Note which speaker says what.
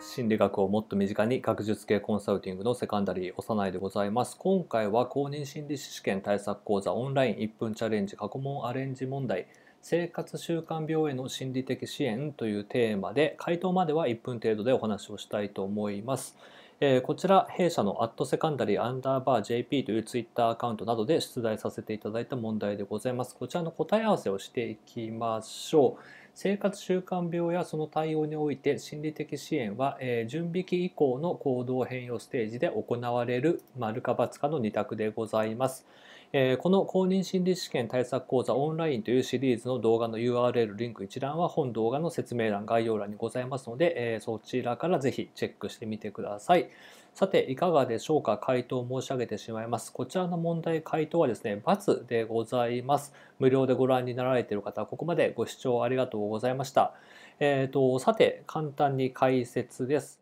Speaker 1: 心理学をもっと身近に学術系コンサルティングのセカンダリー幼いでございます今回は公認心理試験対策講座オンライン1分チャレンジ過去問アレンジ問題生活習慣病への心理的支援というテーマで回答までは1分程度でお話をしたいと思います、えこちら弊社のアットセカンダリーアンダーバー JP というツイッターアカウントなどで出題させていただいた問題でございますこちらの答え合わせをしていきましょう生活習慣病やその対応において心理的支援は、えー、準備期以降の行動変容ステージで行われる丸か×かの2択でございます。えー、この公認心理試験対策講座オンラインというシリーズの動画の URL リンク一覧は本動画の説明欄概要欄にございますので、えー、そちらからぜひチェックしてみてください。さて、いかがでしょうか回答を申し上げてしまいます。こちらの問題、回答はですね、×でございます。無料でご覧になられている方、ここまでご視聴ありがとうございました。えっ、ー、と、さて、簡単に解説です。